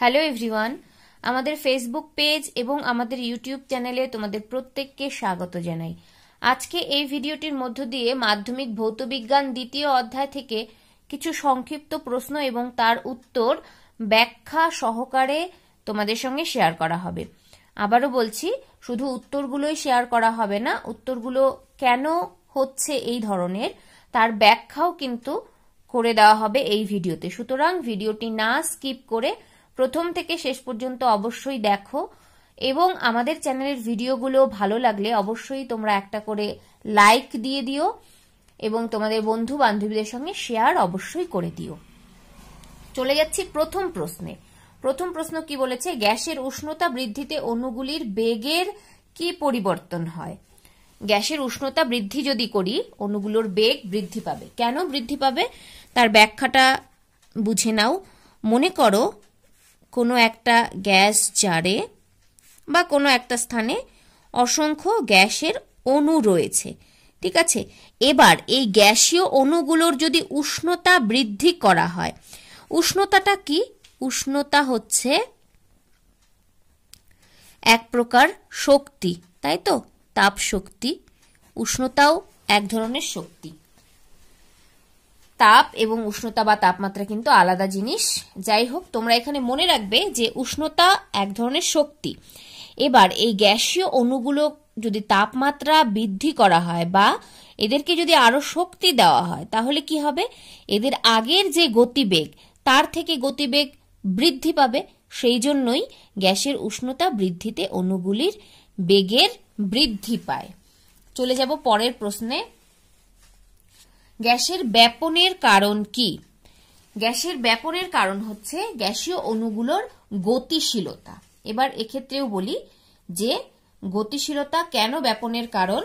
hello everyone আমাদের Facebook page এবং আমাদের ইউটিউব চ্যানেলে তোমাদের প্রত্যেককে স্বাগত জানাই আজকে এই ভিডিওটির মধ্য দিয়ে মাধ্যমিক ভৌতবিজ্ঞান দ্বিতীয় অধ্যায় থেকে কিছু সংক্ষিপ্ত প্রশ্ন এবং তার উত্তর ব্যাখ্যা সহকারে তোমাদের সঙ্গে শেয়ার করা হবে আবারও বলছি শুধু উত্তরগুলোই শেয়ার করা হবে না উত্তরগুলো কেন হচ্ছে এই ধরনের তার ব্যাখ্যাও কিন্তু করে দেওয়া হবে এই ভিডিওতে সুতরাং ভিডিওটি না স্কিপ করে প্রথম থেকে শেষ পর্যন্ত অবশ্যই দেখো এবং আমাদের চ্যানেলের ভিডিওগুলো ভালো লাগলে অবশ্যই তোমরা একটা করে লাইক দিয়ে দিও এবং তোমাদের বন্ধু বান্ধবীদের সঙ্গে শেয়ার অবশ্যই করে দিও চলে যাচ্ছি প্রথম প্রশ্নে প্রথম প্রশ্ন কি বলেছে গ্যাসের উষ্ণতা বৃদ্ধিতে অণুগুলির বেগের কি পরিবর্তন হয় গ্যাসের উষ্ণতা বৃদ্ধি যদি করি অণুগুলোর বেগ বৃদ্ধি পাবে কেন বৃদ্ধি পাবে তার ব্যাখ্যাটা বুঝে নাও মনে করো কোনো একটা গ্যাস জারে বা কোনো একটা স্থানে অসংখ্য গ্যাসের অণু রয়েছে ঠিক আছে এবার এই গ্যাসীয় অণুগুলোর যদি উষ্ণতা বৃদ্ধি করা হয় উষ্ণতাটা কি উষ্ণতা হচ্ছে এক প্রকার শক্তি তাই তো তাপ শক্তি উষ্ণতাও এক ধরনের শক্তি তাপ এবং উষ্ণতা বা তাপমাত্রা কিন্তু আলাদা জিনিস যাই হোক তোমরা এখানে মনে রাখবে যে উষ্ণতা এক ধরনের শক্তি এবার এই গ্যাসীয় অণুগুলো যদি তাপমাত্রা বৃদ্ধি করা হয় বা এদেরকে যদি আরো শক্তি দেওয়া হয় তাহলে কি হবে এদের আগের যে গতিবেগ তার থেকে গতিবেগ বৃদ্ধি পাবে সেই জন্যই গ্যাসের উষ্ণতা বৃদ্ধিতে অণুগুলির বেগের বৃদ্ধি পায় চলে যাব পরের প্রশ্নে গ্যাসের ব্যাপনের কারণ কি গ্যাসের ব্যাপনের কারণ হচ্ছে গ্যাসীয় অণুগুলোর গতিশীলতা এবার এক্ষেত্রেও বলি যে গতিশীলতা কেন ব্যাপনের কারণ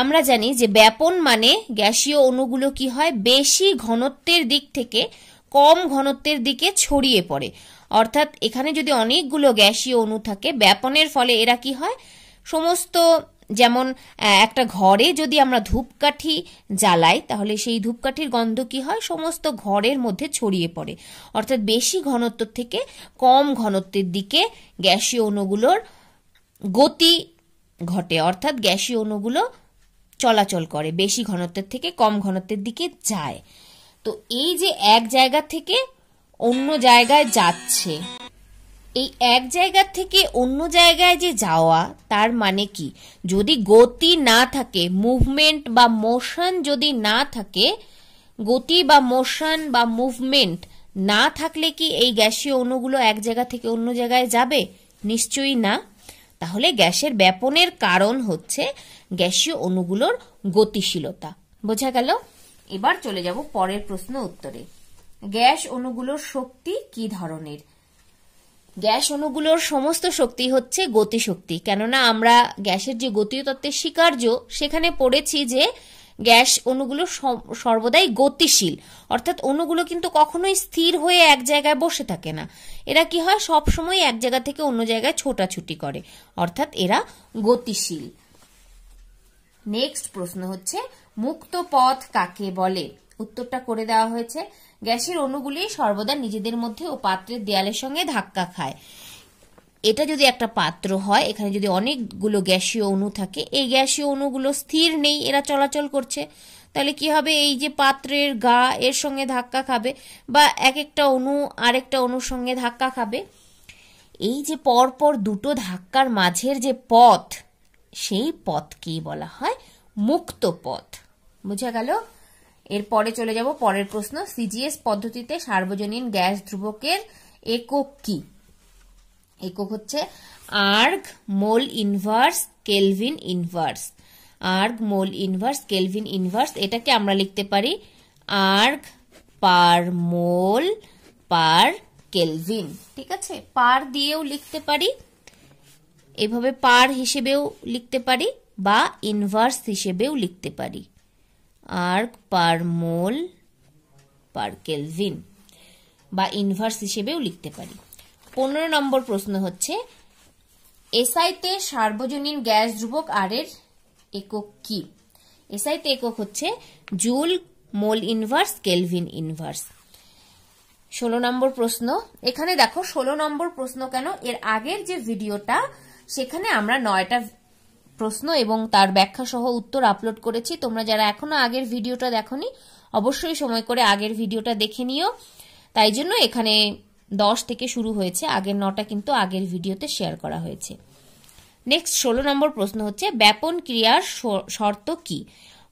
আমরা জানি যে ব্যাপন মানে গ্যাসীয় অণুগুলো কি হয় বেশি ঘনত্বের দিক থেকে কম ঘনত্বের দিকে ছড়িয়ে পড়ে অর্থাৎ এখানে যদি অনেকগুলো গ্যাসীয় অণু থাকে ব্যাপনের ফলে এরা কি হয় সমস্ত যেমন একটা ঘরে যদি আমরা ধূপকাঠি জ্বালাই তাহলে সেই ধূপকাঠির গন্ধ কি হয় সমস্ত ঘরের মধ্যে ছড়িয়ে পড়ে অর্থাৎ বেশি ঘনত্ব থেকে কম ঘনত্বের দিকে গ্যাসীয় অণুগুলোর গতি ঘটে অর্থাৎ গ্যাসীয় অণুগুলো চলাচল করে বেশি ঘনত্বের থেকে কম ঘনত্বের দিকে যায় তো এই যে এক জায়গা থেকে অন্য জায়গায় যাচ্ছে এই এক জায়গা থেকে অন্য জায়গায় যে যাওয়া তার মানে কি যদি গতি না থাকে মুভমেন্ট বা মোশন যদি না থাকে গতি বা মোশন বা মুভমেন্ট না থাকলে কি এই গ্যাসীয় অণুগুলো এক জায়গা থেকে অন্য জায়গায় যাবে নিশ্চয়ই না তাহলে গ্যাসের ব্যাপনের কারণ হচ্ছে গ্যাসীয় অণুগুলোর গতিশীলতা বোঝা গেল এবার চলে যাব পরের প্রশ্ন উত্তরে গ্যাস অণুগুলোর শক্তি কি ধরনের গ্যাস অণুগুলোর সমস্ত শক্তি হচ্ছে গতিশক্তি কেননা আমরা গ্যাসের যে গতীয় তত্ত্বের স্বীকার্য সেখানে পড়েছি যে গ্যাস অণুগুলো সর্বদাই গতিশীল অর্থাৎ অণুগুলো কিন্তু কখনোই স্থির হয়ে এক জায়গায় বসে থাকে না এরা কি হয় সবসময় এক জায়গা থেকে অন্য জায়গায় ছোটাছুটি করে অর্থাৎ এরা গতিশীল নেক্সট প্রশ্ন হচ্ছে মুক্ত পথ কাকে বলে উত্তরটা করে দেওয়া হয়েছে গ্যাসের অণুগুলি সর্বদা নিজেদের মধ্যে ও পাত্রের দেয়ালের সঙ্গে ধাক্কা খায় এটা যদি একটা পাত্র হয় এখানে যদি অনেকগুলো গ্যাসীয় অণু থাকে এই গ্যাসীয় অণুগুলো স্থির নেই এরা চলাচল করছে তাহলে কি হবে এই যে পাত্রের গা এর সঙ্গে ধাক্কা খাবে বা এক একটা অণু আরেকটা অণুর সঙ্গে ধাক্কা খাবে এই যে পরপর দুটো ধাক্কার মাঝের যে পথ সেই পথকেই বলা হয় মুক্ত পথ বুঝা গেল এরপরে চলে যাব পরের প্রশ্ন সিজিএস পদ্ধতিতে সার্বজনীন গ্যাস ধ্রুবকের একক কি একক হচ্ছে erg mole inverse kelvin inverse erg mole inverse kelvin inverse এটাকে আমরা লিখতে পারি আর্গ পার মোল পার কেলভিন ঠিক আছে পার দিয়েও লিখতে পারি এভাবে পার হিসেবেও লিখতে পারি বা ইনভার্স হিসেবেও লিখতে পারি erg per mole per kelvin বা ইনভার্স হিসেবেও লিখতে পারি পনেরো নম্বর প্রশ্ন হচ্ছে এসআইতে সার্বজনীন গ্যাস ধ্রুবক আর এর একক কি এসআইতে একক হচ্ছে joule mole inverse kelvin inverse ষোলো নম্বর প্রশ্ন এখানে দেখো ষোলো নম্বর প্রশ্ন কেন এর আগের যে ভিডিওটা সেখানে আমরা নয়টা প্রশ্ন এবং তার ব্যাখ্যা সহ উত্তর আপলোড করেছি তোমরা যারা এখনো আগের ভিডিওটা দেখনি অবশ্যই সময় করে আগের ভিডিওটা দেখে নিও তাই জন্য এখানে দশ থেকে শুরু হয়েছে আগের নটা কিন্তু আগের ভিডিওতে শেয়ার করা হয়েছে নেক্সট ষোলো নম্বর প্রশ্ন হচ্ছে ব্যাপন ক্রিয়ার শর্ত কি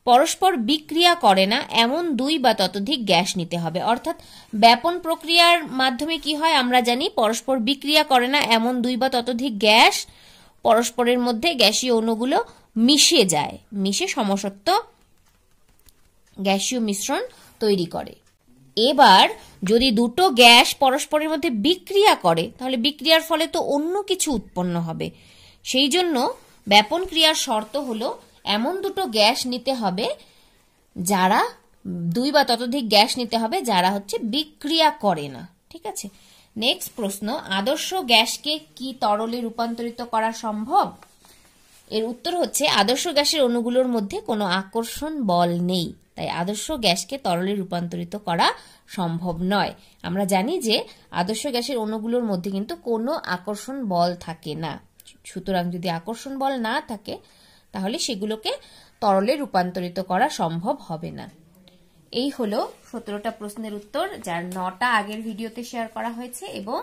পরস্পর বিক্রিয়া করে না এমন দুই বা ততোধিক গ্যাস নিতে হবে অর্থাৎ ব্যাপন প্রক্রিয়ার মাধ্যমে কি হয় আমরা জানি পরস্পর বিক্রিয়া করে না এমন দুই বা ততোধিক গ্যাস পরস্পরের মধ্যে গ্যাসীয় অণুগুলো মিশে যায় মিশে সমসত্ব গ্যাসীয় মিশ্রণ তৈরি করে এবার যদি দুটো গ্যাস পরস্পরের মধ্যে বিক্রিয়া করে তাহলে বিক্রিয়ার ফলে তো অন্য কিছু উৎপন্ন হবে সেই জন্য ব্যাপন ক্রিয়ার শর্ত হলো এমন দুটো গ্যাস নিতে হবে যারা দুই বা ততোধিক গ্যাস নিতে হবে যারা হচ্ছে বিক্রিয়া করে না ঠিক আছে নেক্সট প্রশ্ন আদর্শ গ্যাসকে কি তরলে রূপান্তরিত করা সম্ভব এর উত্তর হচ্ছে আদর্শ গ্যাসের অণুগুলোর মধ্যে কোনো আকর্ষণ বল নেই তাই আদর্শ গ্যাসকে তরলে রূপান্তরিত করা সম্ভব নয় আমরা জানি যে আদর্শ গ্যাসের অণুগুলোর মধ্যে কিন্তু কোনো আকর্ষণ বল থাকে না সুতরাং যদি আকর্ষণ বল না থাকে তাহলে সেগুলোকে তরলে রূপান্তরিত করা সম্ভব হবে না এই হলো সতেরোটা প্রশ্নের উত্তর যার নটা আগের ভিডিওতে শেয়ার করা হয়েছে এবং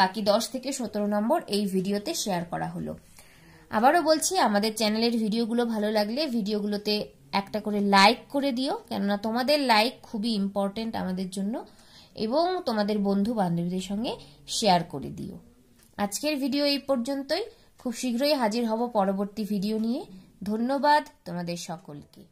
বাকি দশ থেকে সতেরো নম্বর এই ভিডিওতে শেয়ার করা হলো আবারও বলছি আমাদের চ্যানেলের ভিডিওগুলো ভালো লাগলে ভিডিওগুলোতে একটা করে লাইক করে দিও কেননা তোমাদের লাইক খুবই ইম্পর্টেন্ট আমাদের জন্য এবং তোমাদের বন্ধু বান্ধবীদের সঙ্গে শেয়ার করে দিও আজকের ভিডিও এই পর্যন্তই খুব শীঘ্রই হাজির হব পরবর্তী ভিডিও নিয়ে ধন্যবাদ তোমাদের সকলকে